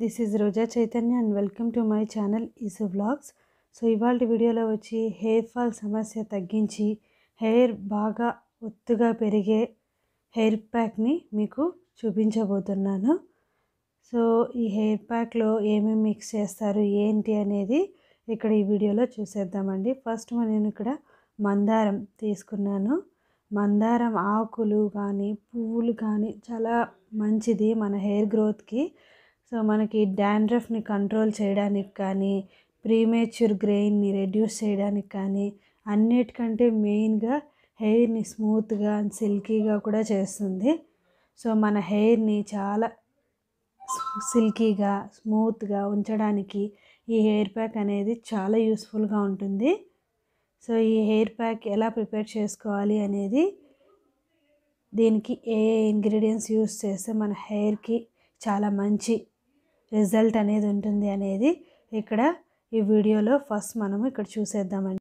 this is Roja Chaitanya and welcome to my channel ఈస్ vlogs so ఇవాళ వీడియోలో వచ్చి హెయిర్ ఫాల్ సమస్య తగ్గించి హెయిర్ బాగా ఒత్తుగా పెరిగే హెయిర్ ప్యాక్ని మీకు చూపించబోతున్నాను సో ఈ హెయిర్ ప్యాక్లో ఏమేమి మిక్స్ చేస్తారు ఏంటి అనేది ఇక్కడ ఈ వీడియోలో చూసేద్దామండి ఫస్ట్ నేను ఇక్కడ మందారం తీసుకున్నాను మందారం ఆకులు కానీ పువ్వులు కానీ చాలా మంచిది మన హెయిర్ గ్రోత్కి సో మనకి డాండ్రఫ్ని కంట్రోల్ చేయడానికి కానీ ప్రీమేచ్యూర్ గ్రెయిన్ని రెడ్యూస్ చేయడానికి కానీ అన్నిటికంటే మెయిన్గా హెయిర్ని స్మూత్గా అండ్ సిల్కీగా కూడా చేస్తుంది సో మన హెయిర్ని చాలా సిల్కీగా స్మూత్గా ఉంచడానికి ఈ హెయిర్ ప్యాక్ అనేది చాలా యూస్ఫుల్గా ఉంటుంది సో ఈ హెయిర్ ప్యాక్ ఎలా ప్రిపేర్ చేసుకోవాలి అనేది దీనికి ఏ ఇంగ్రీడియంట్స్ యూస్ చేస్తే మన హెయిర్కి చాలా మంచి రిజల్ట్ అనేది ఉంటుంది అనేది ఇక్కడ ఈ వీడియోలో ఫస్ట్ మనం ఇక్కడ చూసేద్దామండి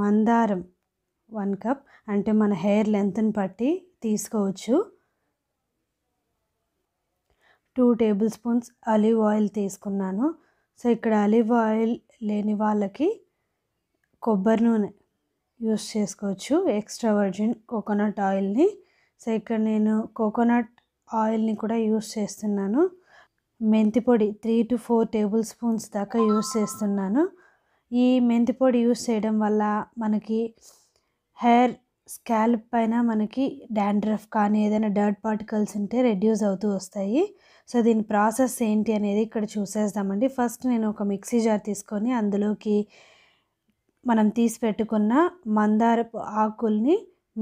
మందారం వన్ కప్ అంటే మన హెయిర్ లెంత్ని బట్టి తీసుకోవచ్చు two tablespoons olive oil తీసుకున్నాను సో ఇక్కడ ఆలివ్ ఆయిల్ లేని వాళ్ళకి కొబ్బరి నూనె యూస్ చేసుకోవచ్చు ఎక్స్ట్రా వర్జిన్ కోకోనట్ ఆయిల్ని సో ఇక్కడ నేను కోకోనట్ ఆయిల్ని కూడా యూస్ చేస్తున్నాను మెంతి పొడి three to four tablespoons దాకా యూస్ చేస్తున్నాను ఈ మెంతి పొడి యూస్ చేయడం వల్ల మనకి హెయిర్ స్కాల్ప్ పైన మనకి డాండ్రఫ్ కానీ ఏదైనా డర్ట్ పార్టికల్స్ ఉంటే రెడ్యూస్ అవుతూ వస్తాయి సో దీని ప్రాసెస్ ఏంటి అనేది ఇక్కడ చూసేద్దామండి ఫస్ట్ నేను ఒక మిక్సీ జార్ తీసుకొని అందులోకి మనం తీసి పెట్టుకున్న మందారపు ఆకుల్ని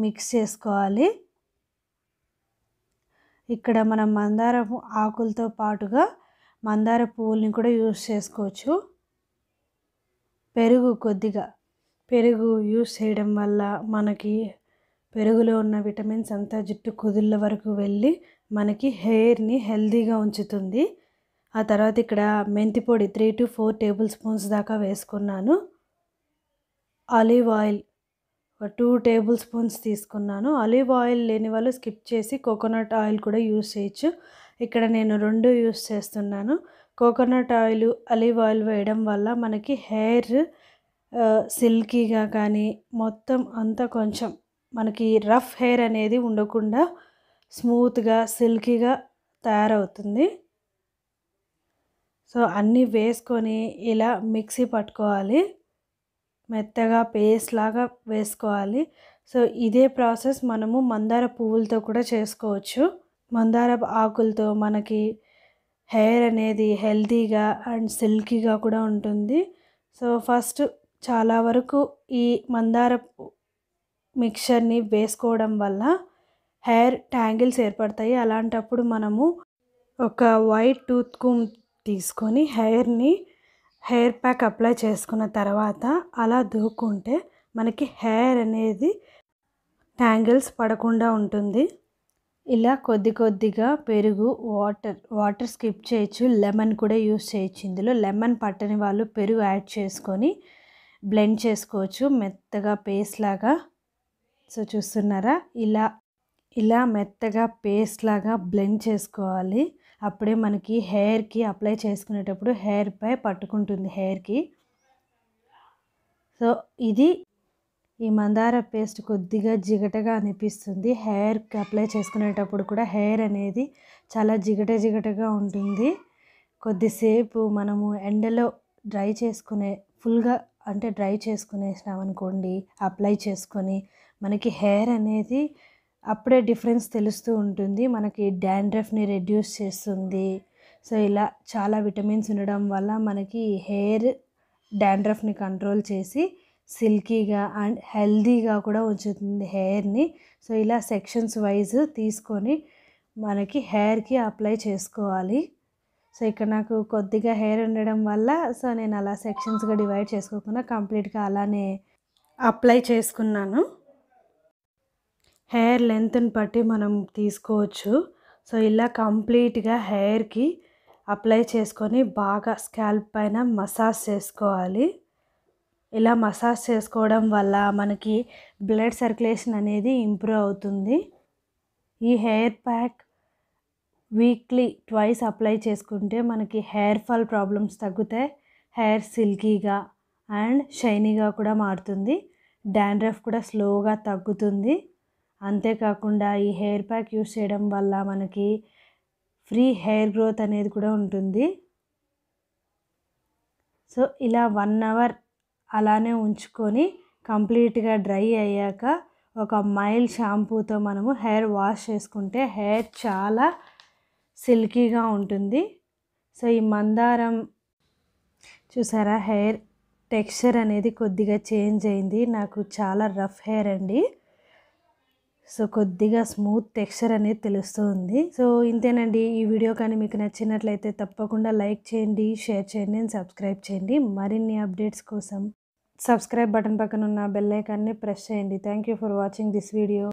మిక్స్ చేసుకోవాలి ఇక్కడ మనం మందారపు ఆకులతో పాటుగా మందార పువ్వుల్ని కూడా యూస్ చేసుకోవచ్చు పెరుగు కొద్దిగా పెరుగు యూస్ చేయడం వల్ల మనకి పెరుగులో ఉన్న విటమిన్స్ అంతా జుట్టు కుదుళ్ళ వరకు వెళ్ళి మనకి హెయిర్ని హెల్దీగా ఉంచుతుంది ఆ తర్వాత ఇక్కడ మెంతి పొడి three to four tablespoons దాకా వేసుకున్నాను olive oil two tablespoons తీసుకున్నాను ఆలివ్ ఆయిల్ లేని వాళ్ళు స్కిప్ చేసి కోకోనట్ ఆయిల్ కూడా యూస్ చేయొచ్చు ఇక్కడ నేను రెండు యూస్ చేస్తున్నాను కోకోనట్ ఆయిల్ ఆలివ్ ఆయిల్ వేయడం వల్ల మనకి హెయిర్ సిల్కీగా కానీ మొత్తం అంతా కొంచెం మనకి రఫ్ హెయిర్ అనేది ఉండకుండా స్మూత్గా సిల్కీగా తయారవుతుంది సో అన్నీ వేసుకొని ఇలా మిక్సీ పట్టుకోవాలి మెత్తగా పేస్ట్ లాగా వేసుకోవాలి సో ఇదే ప్రాసెస్ మనము మందార పువ్వులతో కూడా చేసుకోవచ్చు మందార ఆకులతో మనకి హెయిర్ అనేది హెల్తీగా అండ్ సిల్కీగా కూడా ఉంటుంది సో ఫస్ట్ చాలా వరకు ఈ మందార మిక్చర్ని వేసుకోవడం వల్ల హెయిర్ ట్యాంగిల్స్ ఏర్పడతాయి అలాంటప్పుడు మనము ఒక వైట్ టూత్ కూమ్ తీసుకొని హెయిర్ని హెయిర్ ప్యాక్ అప్లై చేసుకున్న తర్వాత అలా దూకుంటే మనకి హెయిర్ అనేది ట్యాంగిల్స్ పడకుండా ఉంటుంది ఇలా కొద్ది కొద్దిగా పెరుగు వాటర్ వాటర్ స్కిప్ చేయొచ్చు లెమన్ కూడా యూస్ చేయొచ్చు ఇందులో లెమన్ పట్టని వాళ్ళు పెరుగు యాడ్ చేసుకొని బ్లెండ్ చేసుకోవచ్చు మెత్తగా పేస్ట్ లాగా సో చూస్తున్నారా ఇలా ఇలా మెత్తగా పేస్ట్ లాగా బ్లెండ్ చేసుకోవాలి అప్పుడే మనకి హెయిర్కి అప్లై చేసుకునేటప్పుడు హెయిర్ పై పట్టుకుంటుంది హెయిర్కి సో ఇది ఈ మందార పేస్ట్ కొద్దిగా జిగటగా అనిపిస్తుంది హెయిర్కి అప్లై చేసుకునేటప్పుడు కూడా హెయిర్ అనేది చాలా జిగట జిగటగా ఉంటుంది కొద్దిసేపు మనము ఎండలో డ్రై చేసుకునే ఫుల్గా అంటే డ్రై అనుకోండి అప్లై చేసుకొని మనకి హెయిర్ అనేది అప్పుడే డిఫరెన్స్ తెలుస్తూ ఉంటుంది మనకి డాండ్రఫ్ని రెడ్యూస్ చేస్తుంది సో ఇలా చాలా విటమిన్స్ ఉండడం వల్ల మనకి హెయిర్ డాండ్రఫ్ని కంట్రోల్ చేసి సిల్కీగా అండ్ హెల్దీగా కూడా ఉంచుతుంది హెయిర్ని సో ఇలా సెక్షన్స్ వైజ్ తీసుకొని మనకి హెయిర్కి అప్లై చేసుకోవాలి సో ఇక్కడ నాకు కొద్దిగా హెయిర్ ఉండడం వల్ల సో నేను అలా సెక్షన్స్గా డివైడ్ చేసుకోకుండా కంప్లీట్గా అలానే అప్లై చేసుకున్నాను హెయిర్ లెంత్ని బట్టి మనం తీసుకోవచ్చు సో ఇలా కంప్లీట్గా హెయిర్కి అప్లై చేసుకొని బాగా స్కాల్ప్ పైన మసాజ్ చేసుకోవాలి ఇలా మసాజ్ చేసుకోవడం వల్ల మనకి బ్లడ్ సర్క్యులేషన్ అనేది ఇంప్రూవ్ అవుతుంది ఈ hair pack weekly twice apply చేసుకుంటే మనకి హెయిర్ ఫాల్ ప్రాబ్లమ్స్ తగ్గుతాయి హెయిర్ సిల్కీగా అండ్ షైనీగా కూడా మారుతుంది డాండ్రఫ్ కూడా స్లోగా తగ్గుతుంది అంతేకాకుండా ఈ హెయిర్ ప్యాక్ యూస్ చేయడం వల్ల మనకి ఫ్రీ హెయిర్ గ్రోత్ అనేది కూడా ఉంటుంది సో ఇలా వన్ అవర్ అలానే ఉంచుకొని కంప్లీట్గా డ్రై అయ్యాక ఒక మైల్డ్ షాంపూతో మనము హెయిర్ వాష్ చేసుకుంటే హెయిర్ చాలా సిల్కీగా ఉంటుంది సో ఈ మందారం చూసారా హెయిర్ టెక్స్చర్ అనేది కొద్దిగా చేంజ్ అయింది నాకు చాలా రఫ్ హెయిర్ అండి సో కొద్దిగా స్మూత్ టెక్స్చర్ అనేది తెలుస్తుంది సో ఇంతేనండి ఈ వీడియో కానీ మీకు నచ్చినట్లయితే తప్పకుండా లైక్ చేయండి షేర్ చేయండి అండ్ సబ్స్క్రైబ్ చేయండి మరిన్ని అప్డేట్స్ కోసం సబ్స్క్రైబ్ బటన్ పక్కన ఉన్న బెల్ ఐకాన్ని ప్రెస్ చేయండి thank you for watching this video